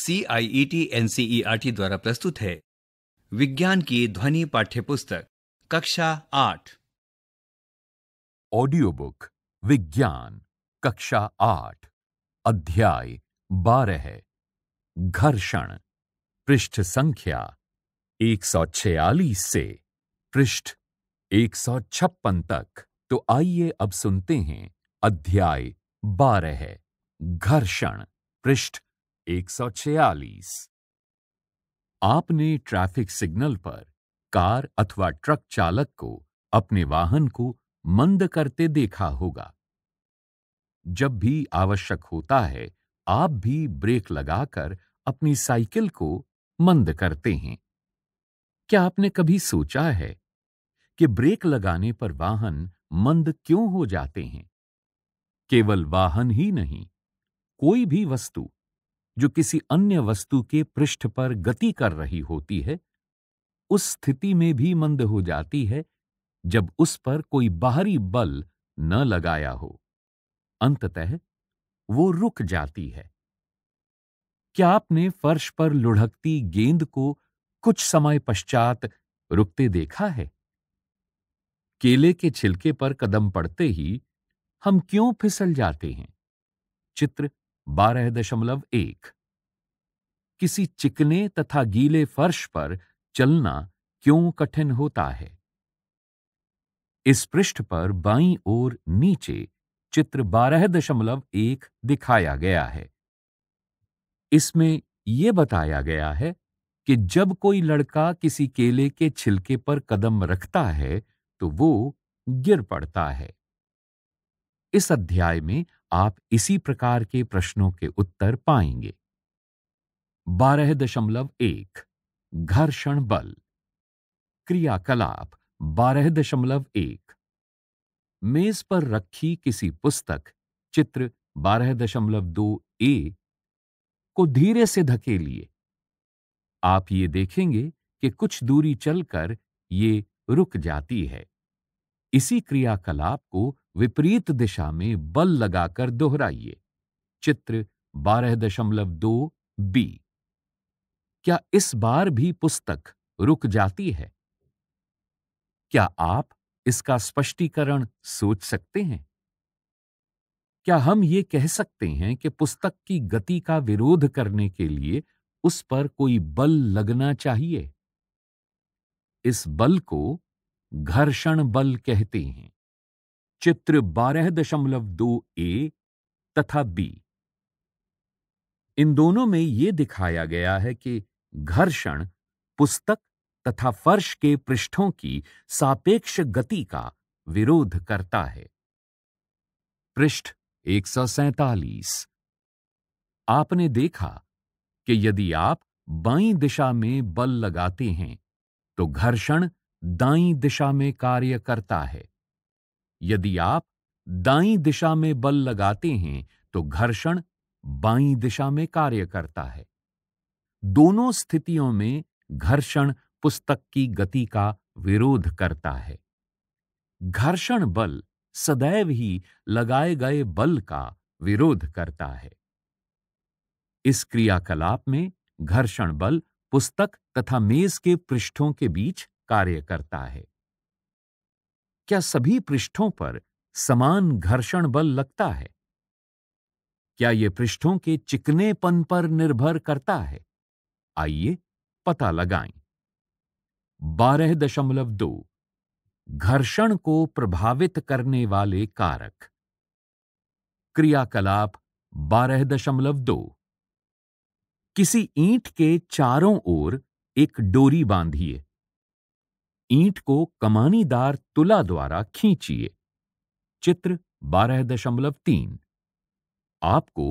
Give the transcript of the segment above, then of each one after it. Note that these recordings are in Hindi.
C I E T N C E R T द्वारा प्रस्तुत है विज्ञान की ध्वनि पाठ्यपुस्तक कक्षा आठ ऑडियो बुक विज्ञान कक्षा आठ अध्याय बारह घर्षण पृष्ठ संख्या एक सौ छियालीस से पृष्ठ एक सौ छप्पन तक तो आइए अब सुनते हैं अध्याय बारह घर्षण पृष्ठ 146 आपने ट्रैफिक सिग्नल पर कार अथवा ट्रक चालक को अपने वाहन को मंद करते देखा होगा जब भी आवश्यक होता है आप भी ब्रेक लगाकर अपनी साइकिल को मंद करते हैं क्या आपने कभी सोचा है कि ब्रेक लगाने पर वाहन मंद क्यों हो जाते हैं केवल वाहन ही नहीं कोई भी वस्तु जो किसी अन्य वस्तु के पृष्ठ पर गति कर रही होती है उस स्थिति में भी मंद हो जाती है जब उस पर कोई बाहरी बल न लगाया हो अंततः वो रुक जाती है क्या आपने फर्श पर लुढ़कती गेंद को कुछ समय पश्चात रुकते देखा है केले के छिलके पर कदम पड़ते ही हम क्यों फिसल जाते हैं चित्र बारह दशमलव एक किसी चिकने तथा गीले फर्श पर चलना क्यों कठिन होता है इस पृष्ठ पर बाईं ओर नीचे चित्र बारह दशमलव एक दिखाया गया है इसमें यह बताया गया है कि जब कोई लड़का किसी केले के छिलके पर कदम रखता है तो वो गिर पड़ता है इस अध्याय में आप इसी प्रकार के प्रश्नों के उत्तर पाएंगे बारह दशमलव एक घर्षण बल क्रियाकलाप बारह दशमलव एक मेज पर रखी किसी पुस्तक चित्र बारह दशमलव दो ए को धीरे से धकेलिए आप ये देखेंगे कि कुछ दूरी चलकर ये रुक जाती है इसी क्रियाकलाप को विपरीत दिशा में बल लगाकर दोहराइए चित्र बारह दशमलव दो बी क्या इस बार भी पुस्तक रुक जाती है क्या आप इसका स्पष्टीकरण सोच सकते हैं क्या हम ये कह सकते हैं कि पुस्तक की गति का विरोध करने के लिए उस पर कोई बल लगना चाहिए इस बल को घर्षण बल कहते हैं चित्र बारह दशमलव दो ए तथा बी इन दोनों में ये दिखाया गया है कि घर्षण पुस्तक तथा फर्श के पृष्ठों की सापेक्ष गति का विरोध करता है पृष्ठ एक आपने देखा कि यदि आप बाई दिशा में बल लगाते हैं तो घर्षण दाई दिशा में कार्य करता है यदि आप दाई दिशा में बल लगाते हैं तो घर्षण बाई दिशा में कार्य करता है दोनों स्थितियों में घर्षण पुस्तक की गति का विरोध करता है घर्षण बल सदैव ही लगाए गए बल का विरोध करता है इस क्रियाकलाप में घर्षण बल पुस्तक तथा मेज के पृष्ठों के बीच कार्य करता है क्या सभी पृष्ठों पर समान घर्षण बल लगता है क्या यह पृष्ठों के चिकनेपन पर निर्भर करता है आइए पता लगाएं। बारह दशमलव दो घर्षण को प्रभावित करने वाले कारक क्रियाकलाप बारह दशमलव दो किसी ईंट के चारों ओर एक डोरी बांधिए ईंट को कमानीदार तुला द्वारा खींचिए चित्र बारह दशमलव तीन आपको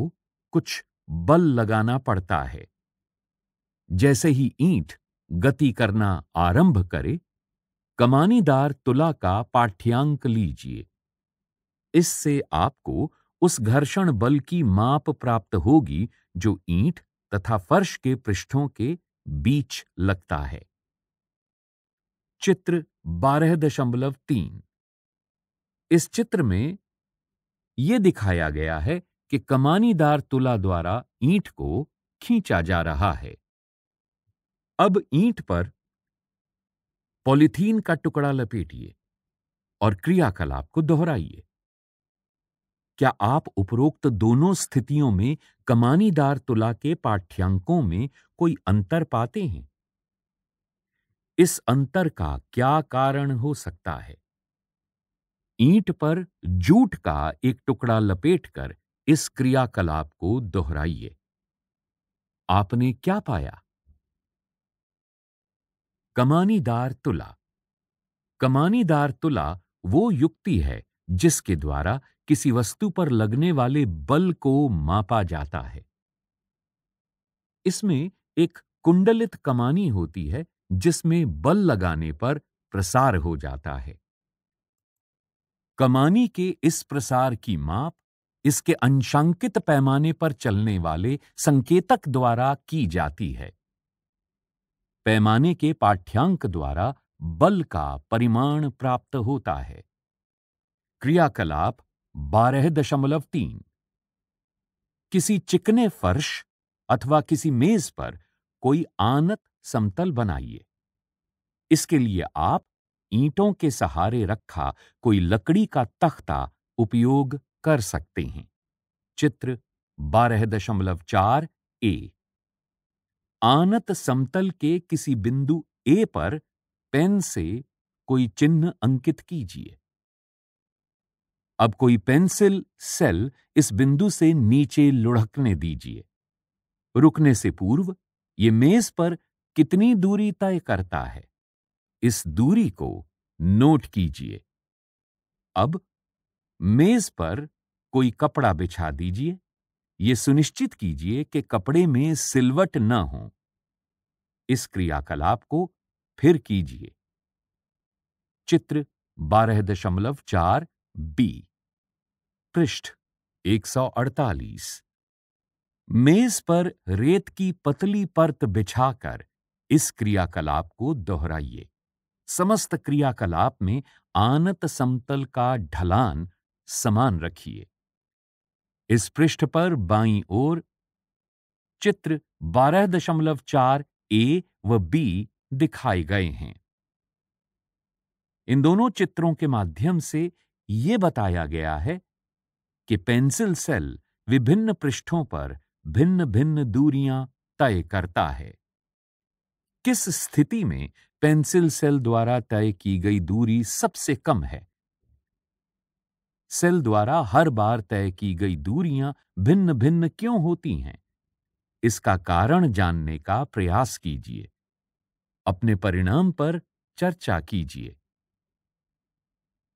कुछ बल लगाना पड़ता है जैसे ही ईंट गति करना आरंभ करे कमानीदार तुला का पाठ्यांक लीजिए इससे आपको उस घर्षण बल की माप प्राप्त होगी जो ईंट तथा फर्श के पृष्ठों के बीच लगता है चित्र बारह दशमलव तीन इस चित्र में यह दिखाया गया है कि कमानीदार तुला द्वारा ईंट को खींचा जा रहा है अब ईंट पर पॉलिथीन का टुकड़ा लपेटिए और क्रियाकलाप को दोहराइए क्या आप उपरोक्त दोनों स्थितियों में कमानीदार तुला के पाठ्यांकों में कोई अंतर पाते हैं इस अंतर का क्या कारण हो सकता है ईंट पर जूट का एक टुकड़ा लपेटकर इस क्रियाकलाप को दोहराइए आपने क्या पाया कमानीदार तुला कमानीदार तुला वो युक्ति है जिसके द्वारा किसी वस्तु पर लगने वाले बल को मापा जाता है इसमें एक कुंडलित कमानी होती है जिसमें बल लगाने पर प्रसार हो जाता है कमानी के इस प्रसार की माप इसके अंशांकित पैमाने पर चलने वाले संकेतक द्वारा की जाती है पैमाने के पाठ्यांक द्वारा बल का परिमाण प्राप्त होता है क्रियाकलाप बारह दशमलव तीन किसी चिकने फर्श अथवा किसी मेज पर कोई आनत समतल बनाइए इसके लिए आप ईंटों के सहारे रखा कोई लकड़ी का तख्ता उपयोग कर सकते हैं चित्र बारह दशमलव चार ए आनत समतल के किसी बिंदु ए पर पेन से कोई चिन्ह अंकित कीजिए अब कोई पेंसिल सेल इस बिंदु से नीचे लुढ़कने दीजिए रुकने से पूर्व ये मेज पर कितनी दूरी तय करता है इस दूरी को नोट कीजिए अब मेज पर कोई कपड़ा बिछा दीजिए यह सुनिश्चित कीजिए कि कपड़े में सिलवट न हो इस क्रियाकलाप को फिर कीजिए चित्र बारह दशमलव चार बी पृष्ठ एक सौ अड़तालीस मेज पर रेत की पतली परत बिछाकर इस क्रियाकलाप को दोहराइए समस्त क्रियाकलाप में आनत समतल का ढलान समान रखिए इस पृष्ठ पर बाई ओर चित्र 12.4 ए व बी दिखाए गए हैं इन दोनों चित्रों के माध्यम से ये बताया गया है कि पेंसिल सेल विभिन्न पृष्ठों पर भिन्न भिन्न दूरियां तय करता है किस स्थिति में पेंसिल सेल द्वारा तय की गई दूरी सबसे कम है सेल द्वारा हर बार तय की गई दूरियां भिन्न भिन्न क्यों होती हैं इसका कारण जानने का प्रयास कीजिए अपने परिणाम पर चर्चा कीजिए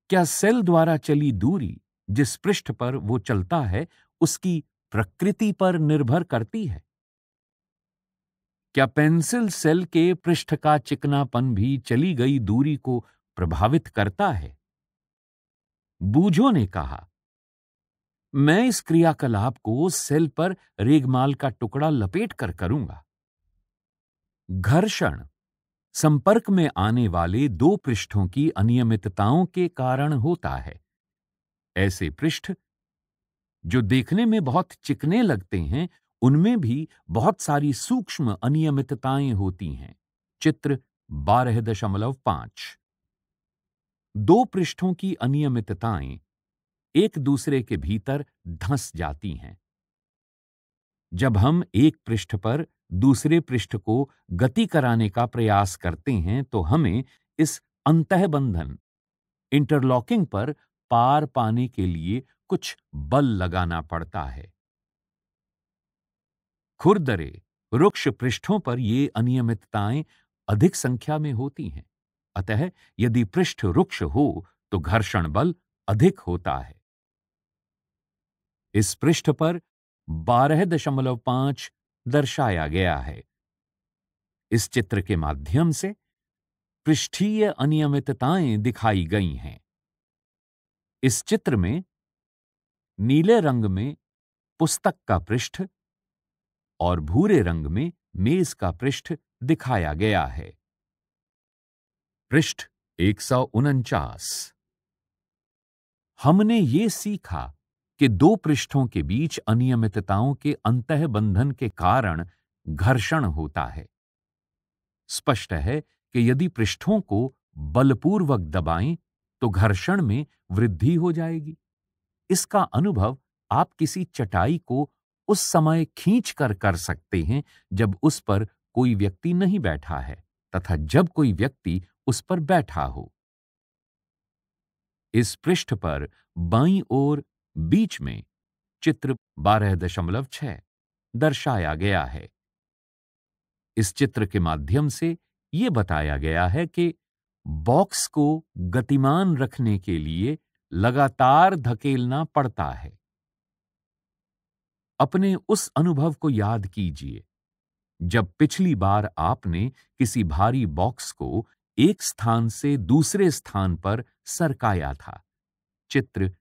क्या सेल द्वारा चली दूरी जिस पृष्ठ पर वो चलता है उसकी प्रकृति पर निर्भर करती है क्या पेंसिल सेल के पृष्ठ का चिकनापन भी चली गई दूरी को प्रभावित करता है बूझो ने कहा मैं इस क्रियाकलाप को सेल पर रेगमाल का टुकड़ा लपेट कर करूंगा घर्षण संपर्क में आने वाले दो पृष्ठों की अनियमितताओं के कारण होता है ऐसे पृष्ठ जो देखने में बहुत चिकने लगते हैं उनमें भी बहुत सारी सूक्ष्म अनियमितताएं होती हैं चित्र बारह दशमलव पांच दो पृष्ठों की अनियमितताएं एक दूसरे के भीतर धंस जाती हैं जब हम एक पृष्ठ पर दूसरे पृष्ठ को गति कराने का प्रयास करते हैं तो हमें इस अंतबंधन इंटरलॉकिंग पर पार पाने के लिए कुछ बल लगाना पड़ता है खुरदरे वृक्ष पृष्ठों पर ये अनियमितताएं अधिक संख्या में होती हैं अतः यदि पृष्ठ वृक्ष हो तो घर्षण बल अधिक होता है इस पृष्ठ पर 12.5 दर्शाया गया है इस चित्र के माध्यम से पृष्ठीय अनियमितताएं दिखाई गई हैं इस चित्र में नीले रंग में पुस्तक का पृष्ठ और भूरे रंग में मेज का पृष्ठ दिखाया गया है पृष्ठ एक हमने ये सीखा कि दो पृष्ठों के बीच अनियमितताओं के अंत बंधन के कारण घर्षण होता है स्पष्ट है कि यदि पृष्ठों को बलपूर्वक दबाएं तो घर्षण में वृद्धि हो जाएगी इसका अनुभव आप किसी चटाई को उस समय खींच कर कर सकते हैं जब उस पर कोई व्यक्ति नहीं बैठा है तथा जब कोई व्यक्ति उस पर बैठा हो इस पृष्ठ पर बाई और बीच में चित्र बारह दशमलव छह दर्शाया गया है इस चित्र के माध्यम से ये बताया गया है कि बॉक्स को गतिमान रखने के लिए लगातार धकेलना पड़ता है अपने उस अनुभव को याद कीजिए जब पिछली बार आपने किसी भारी बॉक्स को एक स्थान से दूसरे स्थान पर सरकाया था चित्र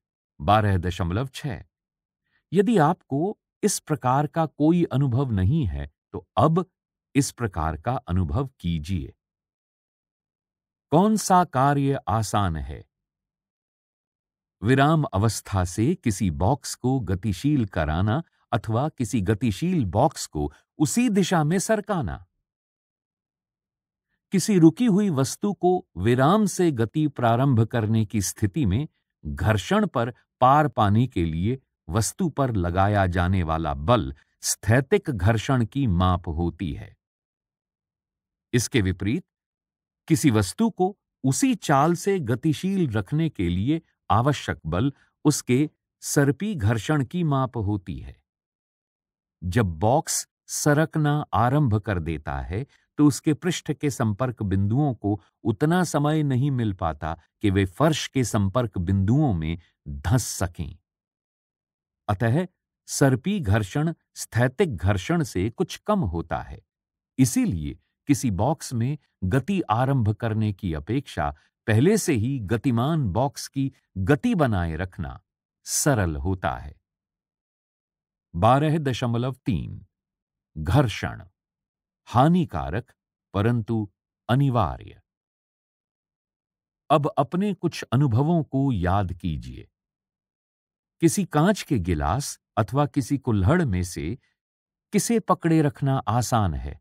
बारह दशमलव छह यदि आपको इस प्रकार का कोई अनुभव नहीं है तो अब इस प्रकार का अनुभव कीजिए कौन सा कार्य आसान है विराम अवस्था से किसी बॉक्स को गतिशील कराना अथवा किसी गतिशील बॉक्स को उसी दिशा में सरकाना किसी रुकी हुई वस्तु को विराम से गति प्रारंभ करने की स्थिति में घर्षण पर पार पाने के लिए वस्तु पर लगाया जाने वाला बल स्थैतिक घर्षण की माप होती है इसके विपरीत किसी वस्तु को उसी चाल से गतिशील रखने के लिए आवश्यक बल उसके सर्पी घर्षण की माप होती है जब बॉक्स सरकना आरंभ कर देता है तो उसके पृष्ठ के संपर्क बिंदुओं को उतना समय नहीं मिल पाता कि वे फर्श के संपर्क बिंदुओं में धंस सकें अतः सर्पी घर्षण स्थैतिक घर्षण से कुछ कम होता है इसीलिए किसी बॉक्स में गति आरंभ करने की अपेक्षा पहले से ही गतिमान बॉक्स की गति बनाए रखना सरल होता है बारह दशमलव तीन घर्षण हानिकारक परंतु अनिवार्य अब अपने कुछ अनुभवों को याद कीजिए किसी कांच के गिलास अथवा किसी कुल्हड़ में से किसे पकड़े रखना आसान है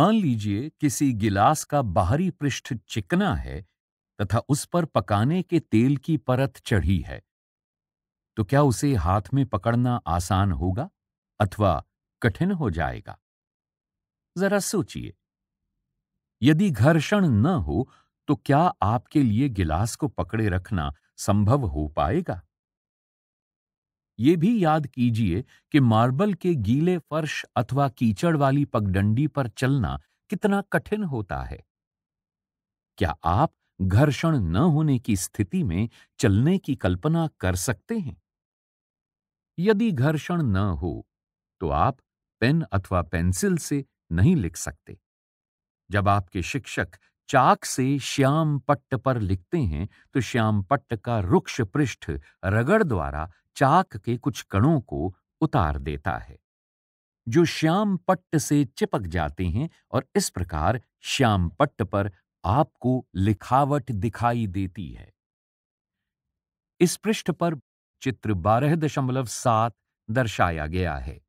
मान लीजिए किसी गिलास का बाहरी पृष्ठ चिकना है तथा उस पर पकाने के तेल की परत चढ़ी है तो क्या उसे हाथ में पकड़ना आसान होगा अथवा कठिन हो जाएगा जरा सोचिए यदि घर्षण न हो तो क्या आपके लिए गिलास को पकड़े रखना संभव हो पाएगा ये भी याद कीजिए कि मार्बल के गीले फर्श अथवा कीचड़ वाली पगडंडी पर चलना कितना कठिन होता है क्या आप घर्षण न होने की स्थिति में चलने की कल्पना कर सकते हैं यदि घर्षण न हो तो आप पेन अथवा पेंसिल से नहीं लिख सकते जब आपके शिक्षक चाक से श्याम पट्ट पर लिखते हैं तो श्याम पट्ट का रुक्ष पृष्ठ रगड़ द्वारा चाक के कुछ कणों को उतार देता है जो श्याम पट्ट से चिपक जाते हैं और इस प्रकार श्याम पट्ट पर आपको लिखावट दिखाई देती है इस पृष्ठ पर चित्र बारह दशमलव सात दर्शाया गया है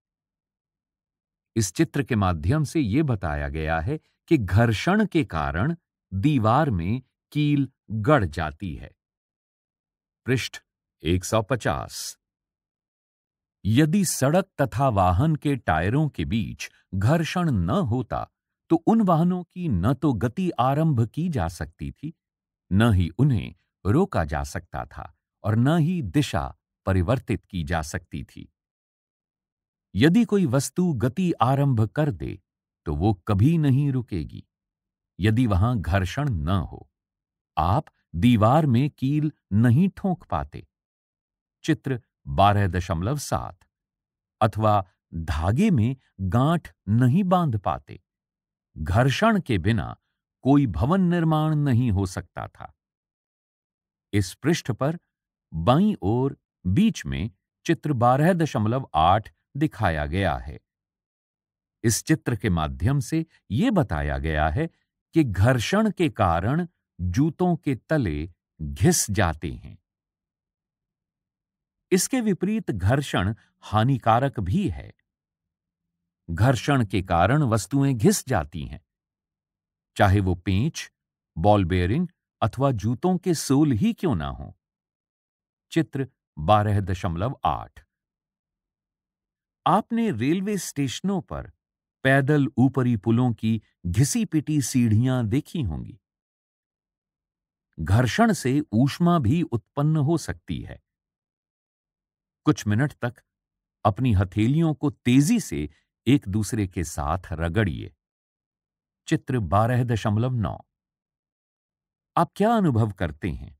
इस चित्र के माध्यम से यह बताया गया है कि घर्षण के कारण दीवार में कील गढ़ जाती है पृष्ठ 150 यदि सड़क तथा वाहन के टायरों के बीच घर्षण न होता तो उन वाहनों की न तो गति आरंभ की जा सकती थी न ही उन्हें रोका जा सकता था और न ही दिशा परिवर्तित की जा सकती थी यदि कोई वस्तु गति आरंभ कर दे तो वो कभी नहीं रुकेगी यदि वहां घर्षण न हो आप दीवार में कील नहीं ठोंक पाते चित्र बारह दशमलव सात अथवा धागे में गांठ नहीं बांध पाते घर्षण के बिना कोई भवन निर्माण नहीं हो सकता था इस पृष्ठ पर बाईं ओर बीच में चित्र बारह दशमलव आठ दिखाया गया है इस चित्र के माध्यम से ये बताया गया है कि घर्षण के कारण जूतों के तले घिस जाते हैं इसके विपरीत घर्षण हानिकारक भी है घर्षण के कारण वस्तुएं घिस जाती हैं चाहे वो पेंच बॉल बेयरिंग अथवा जूतों के सोल ही क्यों ना हो चित्र बारह दशमलव आठ आपने रेलवे स्टेशनों पर पैदल ऊपरी पुलों की घिसी पिटी सीढ़ियां देखी होंगी घर्षण से ऊष्मा भी उत्पन्न हो सकती है कुछ मिनट तक अपनी हथेलियों को तेजी से एक दूसरे के साथ रगड़िए चित्र बारह दशमलव नौ आप क्या अनुभव करते हैं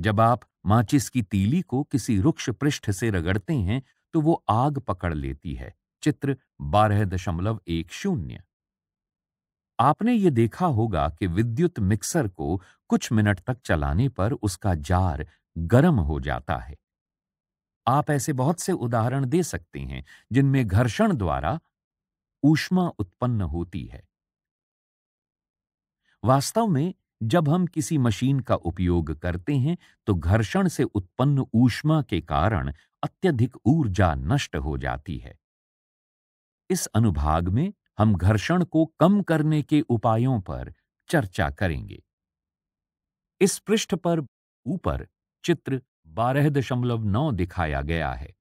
जब आप माचिस की तीली को किसी वृक्ष पृष्ठ से रगड़ते हैं तो वो आग पकड़ लेती है चित्र बारह दशमलव एक शून्य आपने ये देखा होगा कि विद्युत मिक्सर को कुछ मिनट तक चलाने पर उसका जार गर्म हो जाता है आप ऐसे बहुत से उदाहरण दे सकते हैं जिनमें घर्षण द्वारा ऊष्मा उत्पन्न होती है वास्तव में जब हम किसी मशीन का उपयोग करते हैं तो घर्षण से उत्पन्न ऊष्मा के कारण अत्यधिक ऊर्जा नष्ट हो जाती है इस अनुभाग में हम घर्षण को कम करने के उपायों पर चर्चा करेंगे इस पृष्ठ पर ऊपर चित्र 12.9 दिखाया गया है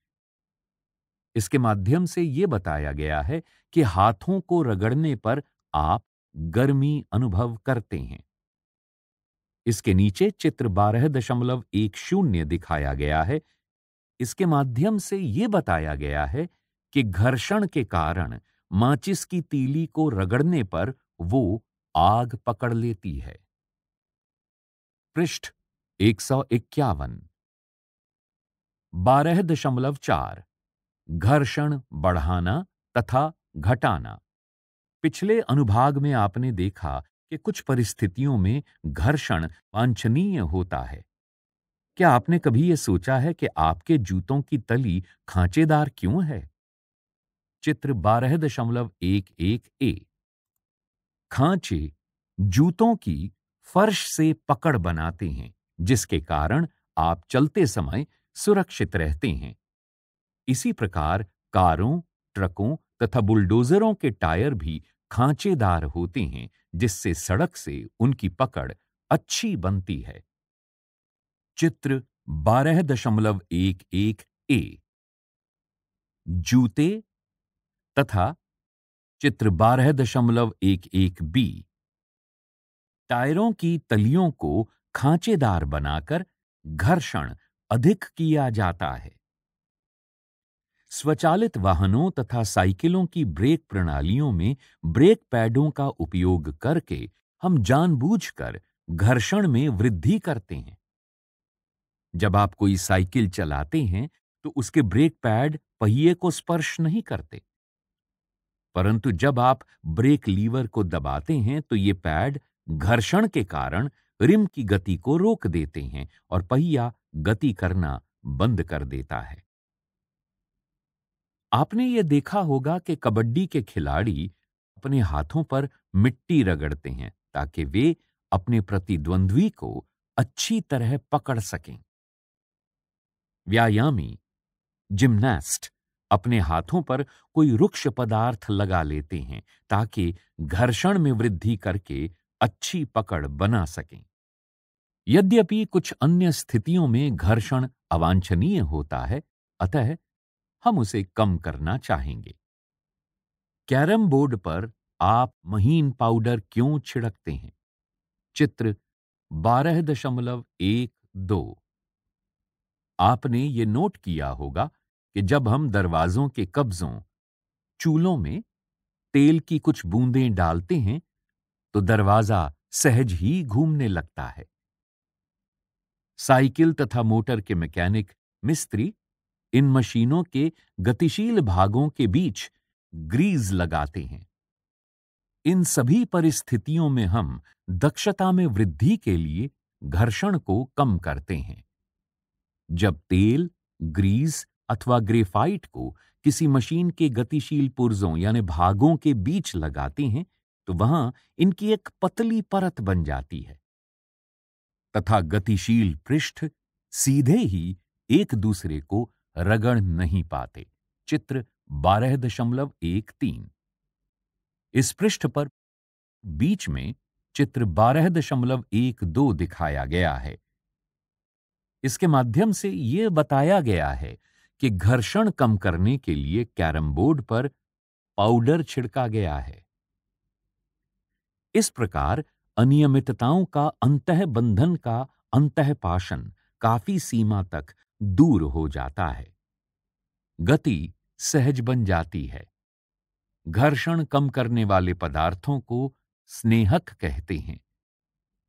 इसके माध्यम से यह बताया गया है कि हाथों को रगड़ने पर आप गर्मी अनुभव करते हैं इसके नीचे चित्र बारह दशमलव एक शून्य दिखाया गया है इसके माध्यम से ये बताया गया है कि घर्षण के कारण माचिस की तीली को रगड़ने पर वो आग पकड़ लेती है पृष्ठ एक सौ इक्यावन बारह दशमलव चार घर्षण बढ़ाना तथा घटाना पिछले अनुभाग में आपने देखा कि कुछ परिस्थितियों में घर्षण वांछनीय होता है क्या आपने कभी यह सोचा है कि आपके जूतों की तली खांचेदार क्यों है चित्र बारह दशमलव एक एक ए खांचे जूतों की फर्श से पकड़ बनाते हैं जिसके कारण आप चलते समय सुरक्षित रहते हैं इसी प्रकार कारों ट्रकों तथा बुलडोजरों के टायर भी खांचेदार होते हैं जिससे सड़क से उनकी पकड़ अच्छी बनती है चित्र बारह दशमलव एक एक ए जूते तथा चित्र बारह दशमलव एक एक बी टायरों की तलियों को खांचेदार बनाकर घर्षण अधिक किया जाता है स्वचालित वाहनों तथा साइकिलों की ब्रेक प्रणालियों में ब्रेक पैडों का उपयोग करके हम जानबूझकर घर्षण में वृद्धि करते हैं जब आप कोई साइकिल चलाते हैं तो उसके ब्रेक पैड पहिए को स्पर्श नहीं करते परंतु जब आप ब्रेक लीवर को दबाते हैं तो ये पैड घर्षण के कारण रिम की गति को रोक देते हैं और पहिया गति करना बंद कर देता है आपने ये देखा होगा कि कबड्डी के खिलाड़ी अपने हाथों पर मिट्टी रगड़ते हैं ताकि वे अपने प्रतिद्वंद्वी को अच्छी तरह पकड़ सकें व्यायामी जिम्नास्ट अपने हाथों पर कोई रुक्ष पदार्थ लगा लेते हैं ताकि घर्षण में वृद्धि करके अच्छी पकड़ बना सकें यद्यपि कुछ अन्य स्थितियों में घर्षण अवांछनीय होता है अतः हम उसे कम करना चाहेंगे कैरम बोर्ड पर आप महीन पाउडर क्यों छिड़कते हैं चित्र बारह दशमलव एक दो आपने ये नोट किया होगा कि जब हम दरवाजों के कब्जों चूलों में तेल की कुछ बूंदें डालते हैं तो दरवाजा सहज ही घूमने लगता है साइकिल तथा मोटर के मैकेनिक मिस्त्री इन मशीनों के गतिशील भागों के बीच ग्रीज लगाते हैं इन सभी परिस्थितियों में हम दक्षता में वृद्धि के लिए घर्षण को कम करते हैं जब तेल ग्रीस अथवा ग्रेफाइट को किसी मशीन के गतिशील पुर्जों यानी भागों के बीच लगाते हैं तो वहां इनकी एक पतली परत बन जाती है तथा गतिशील पृष्ठ सीधे ही एक दूसरे को रगड़ नहीं पाते चित्र बारह दशमलव एक तीन इस पृष्ठ पर बीच में चित्र बारह दशमलव एक दो दिखाया गया है इसके माध्यम से यह बताया गया है कि घर्षण कम करने के लिए कैरम बोर्ड पर पाउडर छिड़का गया है इस प्रकार अनियमितताओं का अंत बंधन का अंतः काफी सीमा तक दूर हो जाता है गति सहज बन जाती है घर्षण कम करने वाले पदार्थों को स्नेहक कहते हैं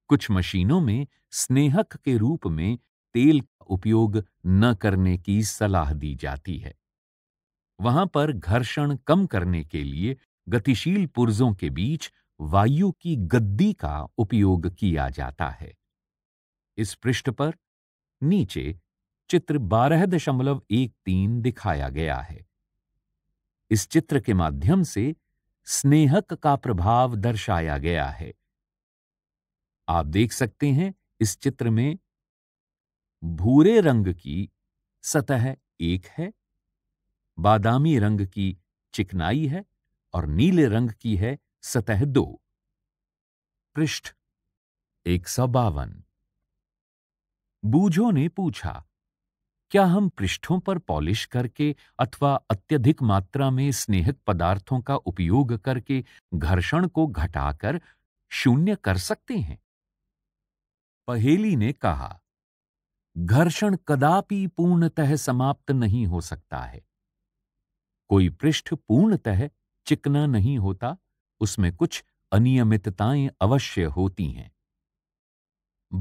कुछ मशीनों में स्नेहक के रूप में तेल का उपयोग न करने की सलाह दी जाती है वहां पर घर्षण कम करने के लिए गतिशील पुर्जों के बीच वायु की गद्दी का उपयोग किया जाता है इस पृष्ठ पर नीचे चित्र बारह दशमलव एक तीन दिखाया गया है इस चित्र के माध्यम से स्नेहक का प्रभाव दर्शाया गया है आप देख सकते हैं इस चित्र में भूरे रंग की सतह एक है बादामी रंग की चिकनाई है और नीले रंग की है सतह दो पृष्ठ एक सौ बावन बूझो ने पूछा क्या हम पृष्ठों पर पॉलिश करके अथवा अत्यधिक मात्रा में स्नेहक पदार्थों का उपयोग करके घर्षण को घटाकर शून्य कर सकते हैं पहेली ने कहा घर्षण कदापि पूर्णतः समाप्त नहीं हो सकता है कोई पृष्ठ पूर्णतः चिकना नहीं होता उसमें कुछ अनियमितताएं अवश्य होती हैं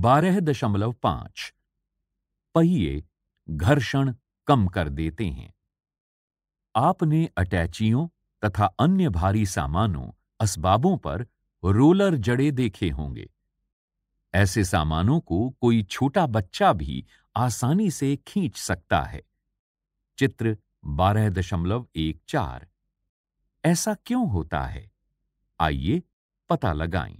बारह दशमलव पांच पहिए घर्षण कम कर देते हैं आपने अटैचियों तथा अन्य भारी सामानों असबाबों पर रोलर जड़े देखे होंगे ऐसे सामानों को कोई छोटा बच्चा भी आसानी से खींच सकता है चित्र बारह दशमलव एक चार ऐसा क्यों होता है आइए पता लगाएं।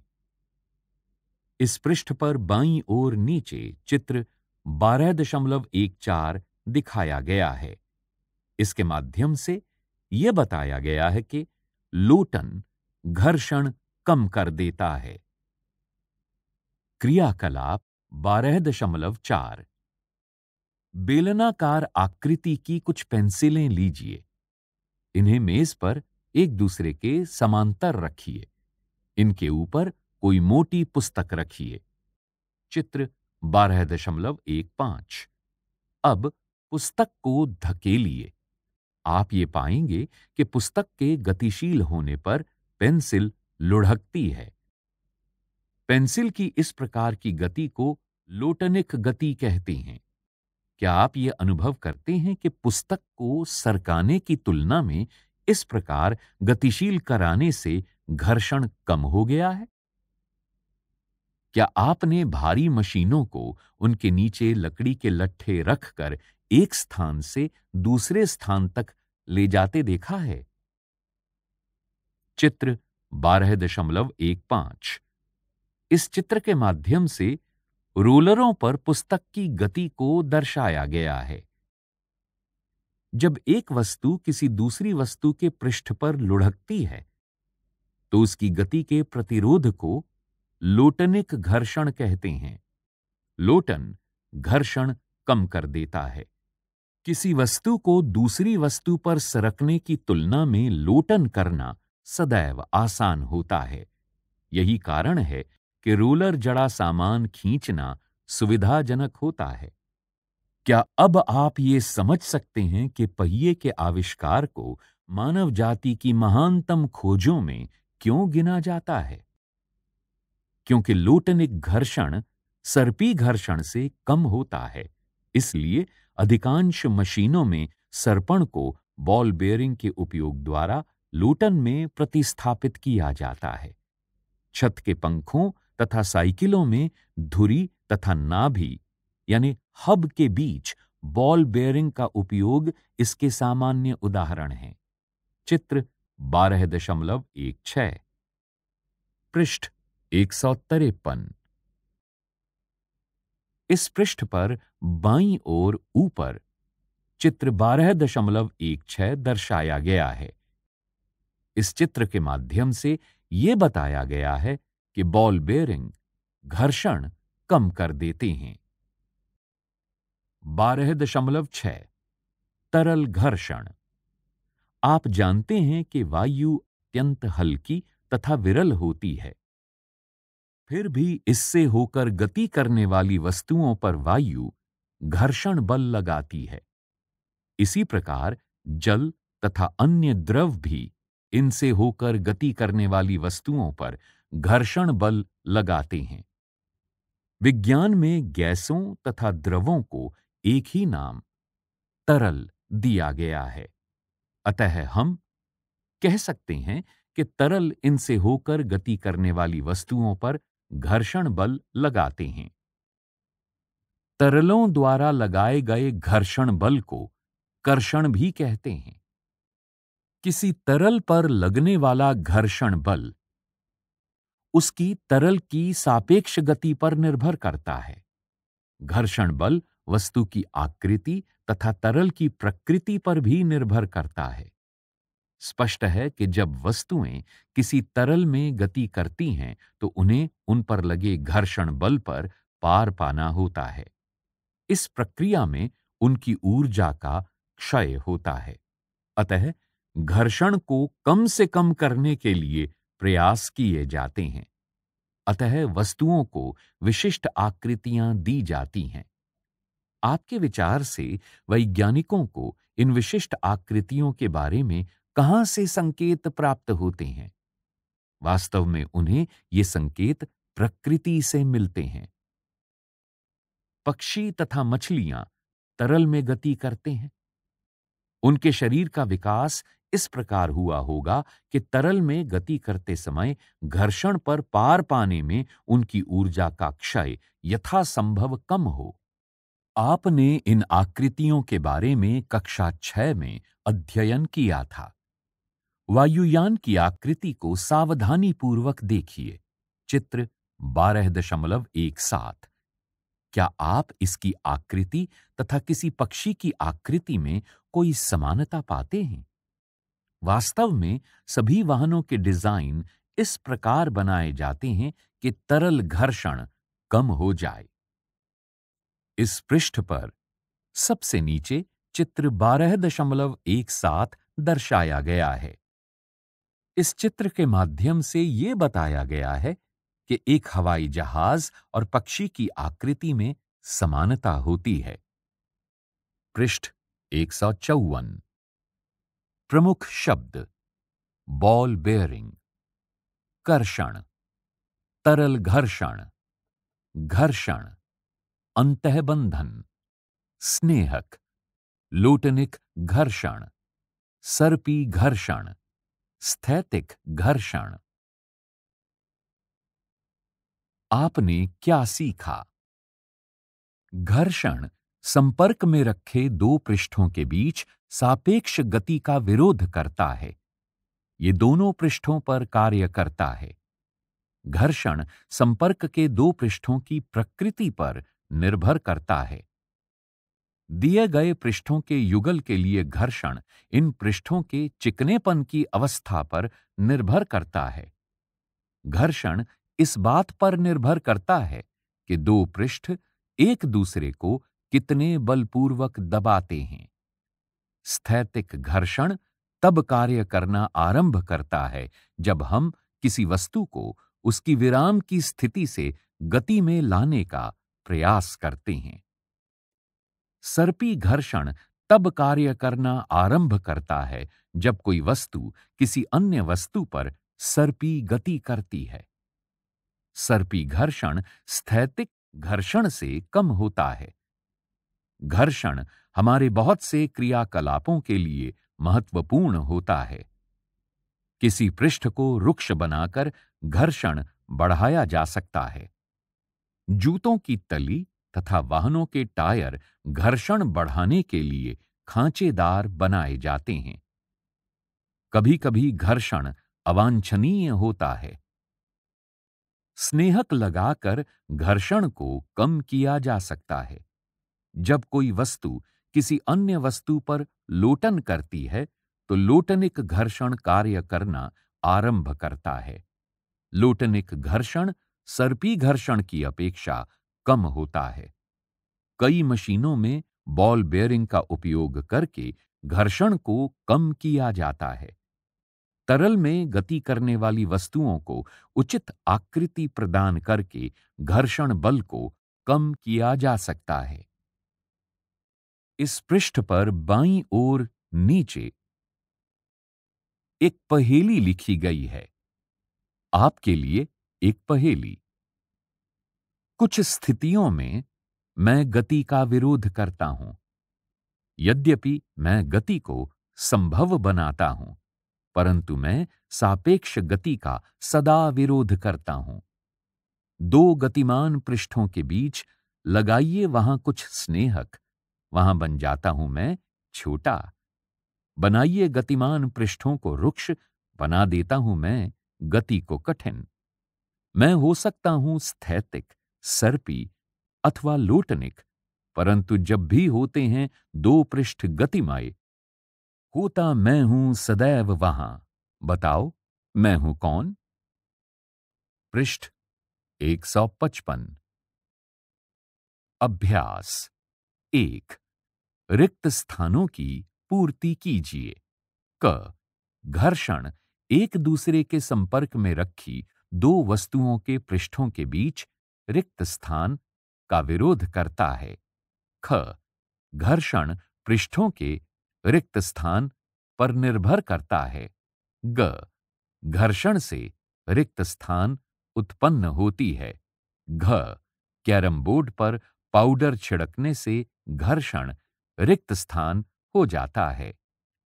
इस पृष्ठ पर बाईं ओर नीचे चित्र बारह दशमलव एक चार दिखाया गया है इसके माध्यम से यह बताया गया है कि लूटन घर्षण कम कर देता है क्रियाकलाप बारह दशमलव चार बेलनाकार आकृति की कुछ पेंसिलें लीजिए इन्हें मेज पर एक दूसरे के समांतर रखिए इनके ऊपर कोई मोटी पुस्तक रखिए चित्र बारह दशमलव एक पांच अब पुस्तक को धकेलिए आप ये पाएंगे कि पुस्तक के गतिशील होने पर पेंसिल लुढ़कती है पेंसिल की इस प्रकार की गति को लोटनिक गति कहते हैं क्या आप ये अनुभव करते हैं कि पुस्तक को सरकाने की तुलना में इस प्रकार गतिशील कराने से घर्षण कम हो गया है क्या आपने भारी मशीनों को उनके नीचे लकड़ी के लट्ठे रखकर एक स्थान से दूसरे स्थान तक ले जाते देखा है चित्र बारह दशमलव एक पांच इस चित्र के माध्यम से रोलरों पर पुस्तक की गति को दर्शाया गया है जब एक वस्तु किसी दूसरी वस्तु के पृष्ठ पर लुढ़कती है तो उसकी गति के प्रतिरोध को लोटनिक घर्षण कहते हैं लोटन घर्षण कम कर देता है किसी वस्तु को दूसरी वस्तु पर सरकने की तुलना में लोटन करना सदैव आसान होता है यही कारण है कि रोलर जड़ा सामान खींचना सुविधाजनक होता है क्या अब आप ये समझ सकते हैं कि पहिए के आविष्कार को मानव जाति की महानतम खोजों में क्यों गिना जाता है क्योंकि लोटनिक घर्षण सर्पी घर्षण से कम होता है इसलिए अधिकांश मशीनों में सर्पण को बॉल बेयरिंग के उपयोग द्वारा लूटन में प्रतिस्थापित किया जाता है छत के पंखों तथा साइकिलों में धुरी तथा नाभि यानी हब के बीच बॉल बेयरिंग का उपयोग इसके सामान्य उदाहरण है चित्र बारह दशमलव एक छ पृष्ठ एक सौ तिरपन इस पृष्ठ पर बाईं ओर ऊपर चित्र बारह दशमलव एक छह दर्शाया गया है इस चित्र के माध्यम से यह बताया गया है कि बॉल बेयरिंग घर्षण कम कर देते हैं बारह दशमलव छ तरल घर्षण आप जानते हैं कि वायु अत्यंत हल्की तथा विरल होती है फिर भी इससे होकर गति करने वाली वस्तुओं पर वायु घर्षण बल लगाती है इसी प्रकार जल तथा अन्य द्रव भी इनसे होकर गति करने वाली वस्तुओं पर घर्षण बल लगाते हैं विज्ञान में गैसों तथा द्रवों को एक ही नाम तरल दिया गया है अतः हम कह सकते हैं कि तरल इनसे होकर गति करने वाली वस्तुओं पर घर्षण बल लगाते हैं तरलों द्वारा लगाए गए घर्षण बल को कर्षण भी कहते हैं किसी तरल पर लगने वाला घर्षण बल उसकी तरल की सापेक्ष गति पर निर्भर करता है घर्षण बल वस्तु की आकृति तथा तरल की प्रकृति पर भी निर्भर करता है स्पष्ट है कि जब वस्तुएं किसी तरल में गति करती हैं तो उन्हें उन पर लगे घर्षण बल पर पार पाना होता है इस प्रक्रिया में उनकी ऊर्जा का क्षय होता है अतः घर्षण को कम से कम करने के लिए प्रयास किए जाते हैं अतः वस्तुओं को विशिष्ट आकृतियां दी जाती हैं आपके विचार से वैज्ञानिकों को इन विशिष्ट आकृतियों के बारे में कहां से संकेत प्राप्त होते हैं वास्तव में उन्हें ये संकेत प्रकृति से मिलते हैं पक्षी तथा मछलियां तरल में गति करते हैं उनके शरीर का विकास इस प्रकार हुआ होगा कि तरल में गति करते समय घर्षण पर पार पाने में उनकी ऊर्जा का क्षय यथासंभव कम हो आपने इन आकृतियों के बारे में कक्षा छह में अध्ययन किया था वायुयान की आकृति को सावधानी पूर्वक देखिए चित्र बारह दशमलव एक सात क्या आप इसकी आकृति तथा किसी पक्षी की आकृति में कोई समानता पाते हैं वास्तव में सभी वाहनों के डिजाइन इस प्रकार बनाए जाते हैं कि तरल घर्षण कम हो जाए इस पृष्ठ पर सबसे नीचे चित्र बारह दशमलव एक सात दर्शाया गया है इस चित्र के माध्यम से ये बताया गया है कि एक हवाई जहाज और पक्षी की आकृति में समानता होती है पृष्ठ एक प्रमुख शब्द बॉल बेयरिंग कर्षण तरल घर्षण घर्षण अंतबंधन स्नेहक लोटनिक घर्षण सर्पी घर्षण स्थैतिक घर्षण आपने क्या सीखा घर्षण संपर्क में रखे दो पृष्ठों के बीच सापेक्ष गति का विरोध करता है ये दोनों पृष्ठों पर कार्य करता है घर्षण संपर्क के दो पृष्ठों की प्रकृति पर निर्भर करता है दिए गए पृष्ठों के युगल के लिए घर्षण इन पृष्ठों के चिकनेपन की अवस्था पर निर्भर करता है घर्षण इस बात पर निर्भर करता है कि दो पृष्ठ एक दूसरे को कितने बलपूर्वक दबाते हैं स्थैतिक घर्षण तब कार्य करना आरंभ करता है जब हम किसी वस्तु को उसकी विराम की स्थिति से गति में लाने का प्रयास करते हैं सर्पी घर्षण तब कार्य करना आरंभ करता है जब कोई वस्तु किसी अन्य वस्तु पर सर्पी गति करती है सर्पी घर्षण स्थैतिक घर्षण से कम होता है घर्षण हमारे बहुत से क्रियाकलापों के लिए महत्वपूर्ण होता है किसी पृष्ठ को रुक्ष बनाकर घर्षण बढ़ाया जा सकता है जूतों की तली तथा वाहनों के टायर घर्षण बढ़ाने के लिए खांचेदार बनाए जाते हैं कभी कभी घर्षण अवांछनीय होता है स्नेहक लगाकर घर्षण को कम किया जा सकता है जब कोई वस्तु किसी अन्य वस्तु पर लोटन करती है तो लोटनिक घर्षण कार्य करना आरंभ करता है लोटनिक घर्षण सर्पी घर्षण की अपेक्षा कम होता है कई मशीनों में बॉल बेयरिंग का उपयोग करके घर्षण को कम किया जाता है तरल में गति करने वाली वस्तुओं को उचित आकृति प्रदान करके घर्षण बल को कम किया जा सकता है इस पृष्ठ पर बाई ओर नीचे एक पहेली लिखी गई है आपके लिए एक पहेली कुछ स्थितियों में मैं गति का विरोध करता हूं यद्यपि मैं गति को संभव बनाता हूं परंतु मैं सापेक्ष गति का सदा विरोध करता हूं दो गतिमान पृष्ठों के बीच लगाइए वहां कुछ स्नेहक वहां बन जाता हूं मैं छोटा बनाइए गतिमान पृष्ठों को रुक्ष बना देता हूं मैं गति को कठिन मैं हो सकता हूं स्थैतिक सर्पी अथवा लोटनिक परंतु जब भी होते हैं दो पृष्ठ गतिमाए होता मैं हूं सदैव वहां बताओ मैं हूं कौन पृष्ठ 155 अभ्यास एक रिक्त स्थानों की पूर्ति कीजिए क घर्षण एक दूसरे के संपर्क में रखी दो वस्तुओं के पृष्ठों के बीच रिक्त स्थान का विरोध करता है ख घर्षण पृष्ठों के रिक्त स्थान पर निर्भर करता है ग घर्षण से रिक्त स्थान उत्पन्न होती है घ कैरम बोर्ड पर पाउडर छिड़कने से घर्षण रिक्त स्थान हो जाता है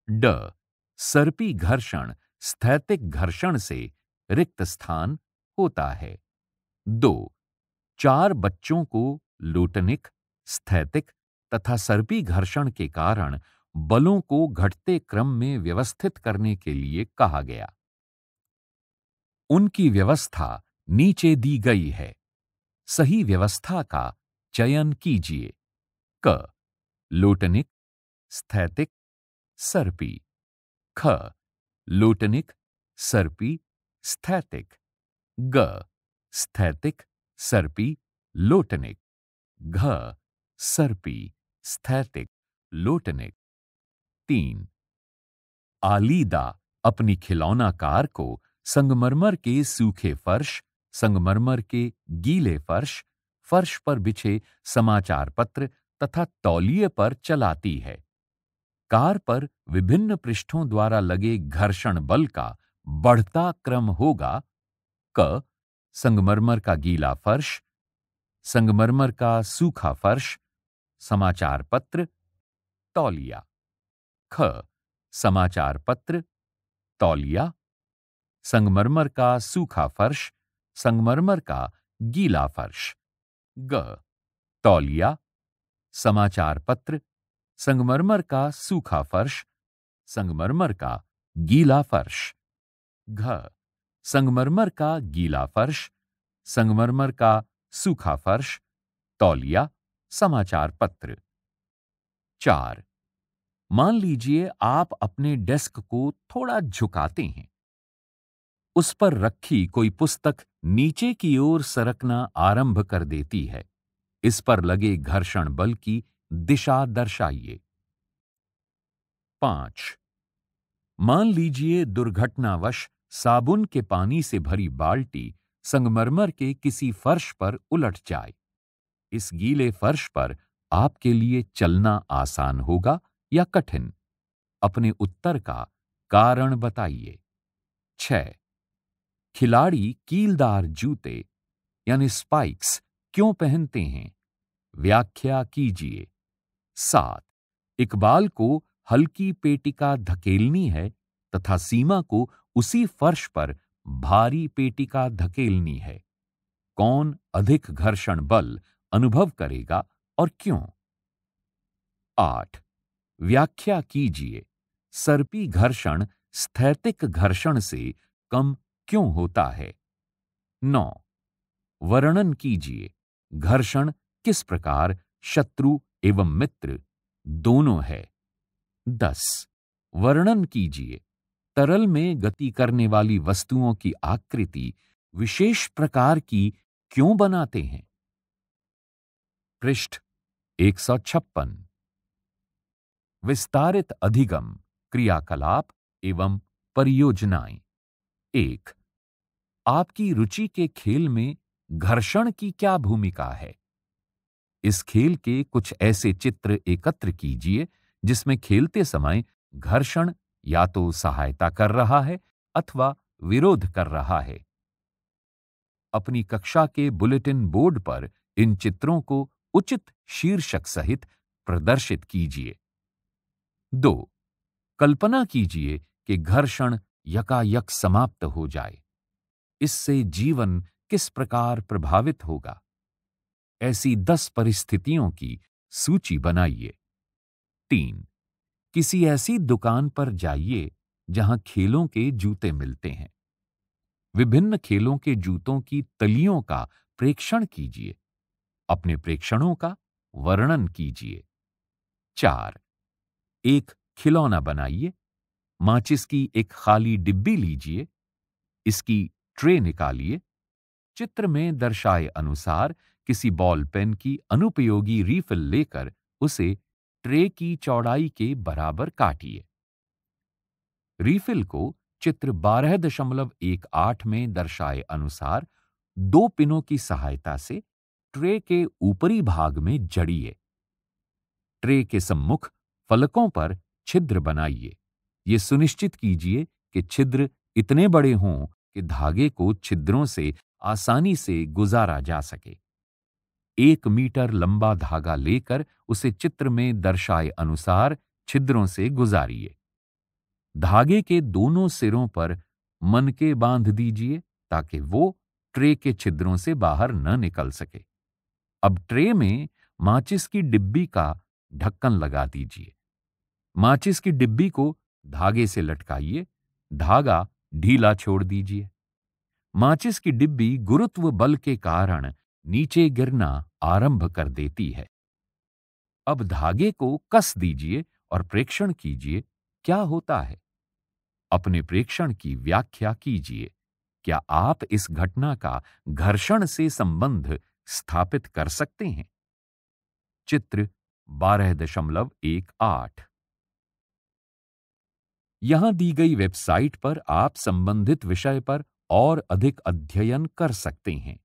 ड सर्पी घर्षण स्थैतिक घर्षण से रिक्त स्थान होता है दो चार बच्चों को लूटनिक स्थैतिक तथा सर्पी घर्षण के कारण बलों को घटते क्रम में व्यवस्थित करने के लिए कहा गया उनकी व्यवस्था नीचे दी गई है सही व्यवस्था का चयन कीजिए क लूटनिक स्थैतिक सर्पी ख लूटनिक सर्पी स्थैतिक ग स्थैतिक सर्पी लोटनिक घ सर्पी स्थैतिक लोटनिक तीन आलीदा अपनी खिलौना कार को संगमरमर के सूखे फर्श संगमरमर के गीले फर्श फर्श पर बिछे समाचार पत्र तथा तौलिए पर चलाती है कार पर विभिन्न पृष्ठों द्वारा लगे घर्षण बल का बढ़ता क्रम होगा क संगमरमर का गीला फर्श संगमरमर का सूखा फर्श समाचार पत्र तौलिया ख समाचार पत्र तौलिया संगमरमर का सूखा फर्श संगमरमर का गीला फर्श ग तौलिया समाचार पत्र संगमरमर का सूखा फर्श संगमरमर का गीला फर्श घ संगमरमर का गीला फर्श संगमरमर का सूखा फर्श तौलिया समाचार पत्र चार मान लीजिए आप अपने डेस्क को थोड़ा झुकाते हैं उस पर रखी कोई पुस्तक नीचे की ओर सरकना आरंभ कर देती है इस पर लगे घर्षण बल की दिशा दर्शाइए पांच मान लीजिए दुर्घटनावश साबुन के पानी से भरी बाल्टी संगमरमर के किसी फर्श पर उलट जाए इस गीले फर्श पर आपके लिए चलना आसान होगा या कठिन अपने उत्तर का कारण बताइए छ खिलाड़ी कीलदार जूते यानी स्पाइक्स क्यों पहनते हैं व्याख्या कीजिए सात इकबाल को हल्की पेटिका धकेलनी है तथा सीमा को उसी फर्श पर भारी पेटिका धकेलनी है कौन अधिक घर्षण बल अनुभव करेगा और क्यों आठ व्याख्या कीजिए सर्पी घर्षण स्थैतिक घर्षण से कम क्यों होता है नौ वर्णन कीजिए घर्षण किस प्रकार शत्रु एवं मित्र दोनों है दस वर्णन कीजिए तरल में गति करने वाली वस्तुओं की आकृति विशेष प्रकार की क्यों बनाते हैं पृष्ठ एक सौ छप्पन विस्तारित अधिगम क्रियाकलाप एवं परियोजनाएं एक आपकी रुचि के खेल में घर्षण की क्या भूमिका है इस खेल के कुछ ऐसे चित्र एकत्र कीजिए जिसमें खेलते समय घर्षण या तो सहायता कर रहा है अथवा विरोध कर रहा है अपनी कक्षा के बुलेटिन बोर्ड पर इन चित्रों को उचित शीर्षक सहित प्रदर्शित कीजिए दो कल्पना कीजिए कि घर्षण यकायक समाप्त हो जाए इससे जीवन किस प्रकार प्रभावित होगा ऐसी दस परिस्थितियों की सूची बनाइए तीन किसी ऐसी दुकान पर जाइए जहां खेलों के जूते मिलते हैं विभिन्न खेलों के जूतों की तलियों का प्रेक्षण कीजिए अपने प्रेक्षणों का वर्णन कीजिए चार एक खिलौना बनाइए माचिस की एक खाली डिब्बी लीजिए इसकी ट्रे निकालिए चित्र में दर्शाए अनुसार किसी बॉल पेन की अनुपयोगी रीफिल लेकर उसे ट्रे की चौड़ाई के बराबर काटिए रीफिल को चित्र बारह दशमलव एक आठ में दर्शाए अनुसार दो पिनों की सहायता से ट्रे के ऊपरी भाग में जड़िए ट्रे के सम्मुख फलकों पर छिद्र बनाइए ये सुनिश्चित कीजिए कि छिद्र इतने बड़े हों कि धागे को छिद्रों से आसानी से गुजारा जा सके एक मीटर लंबा धागा लेकर उसे चित्र में दर्शाए अनुसार छिद्रों से गुजारिए धागे के दोनों सिरों पर मन के बांध दीजिए ताकि वो ट्रे के छिद्रों से बाहर न निकल सके अब ट्रे में माचिस की डिब्बी का ढक्कन लगा दीजिए माचिस की डिब्बी को धागे से लटकाइए धागा ढीला छोड़ दीजिए माचिस की डिब्बी गुरुत्व बल के कारण नीचे गिरना आरंभ कर देती है अब धागे को कस दीजिए और प्रेक्षण कीजिए क्या होता है अपने प्रेक्षण की व्याख्या कीजिए क्या आप इस घटना का घर्षण से संबंध स्थापित कर सकते हैं चित्र बारह दशमलव एक आठ यहां दी गई वेबसाइट पर आप संबंधित विषय पर और अधिक अध्ययन कर सकते हैं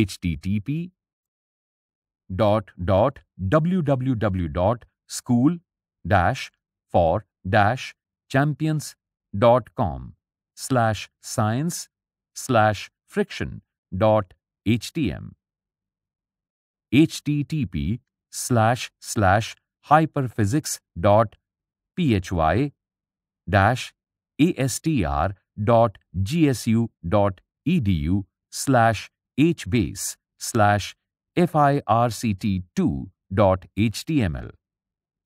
http dot dot www dot school dash for dash champions dot com slash science slash friction dot htm http slash slash hyperphysics dot phy dash astr dot gsu dot edu slash hbase slash firct2.html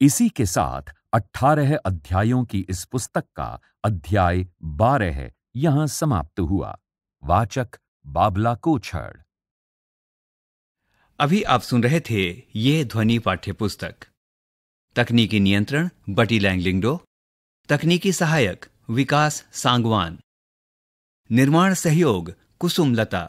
इसी के साथ 18 अध्यायों की इस पुस्तक का अध्याय 12 यहां समाप्त हुआ वाचक बाबला कोछड़ अभी आप सुन रहे थे ये ध्वनि पाठ्य पुस्तक तकनीकी नियंत्रण बटी लैंगलिंगडो तकनीकी सहायक विकास सांगवान निर्माण सहयोग कुसुम लता